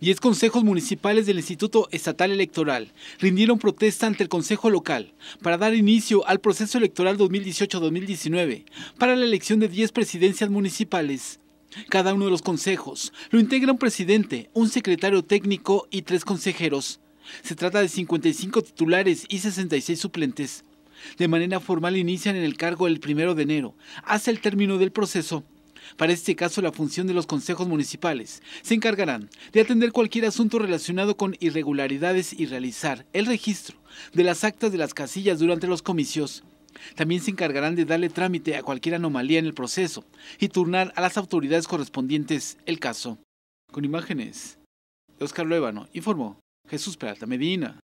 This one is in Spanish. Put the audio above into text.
Diez consejos municipales del Instituto Estatal Electoral rindieron protesta ante el Consejo Local para dar inicio al proceso electoral 2018-2019 para la elección de diez presidencias municipales. Cada uno de los consejos lo integra un presidente, un secretario técnico y tres consejeros. Se trata de 55 titulares y 66 suplentes. De manera formal inician en el cargo el primero de enero, hasta el término del proceso. Para este caso, la función de los consejos municipales se encargarán de atender cualquier asunto relacionado con irregularidades y realizar el registro de las actas de las casillas durante los comicios. También se encargarán de darle trámite a cualquier anomalía en el proceso y turnar a las autoridades correspondientes el caso. Con imágenes, Oscar Luevano informó Jesús Plata Medina.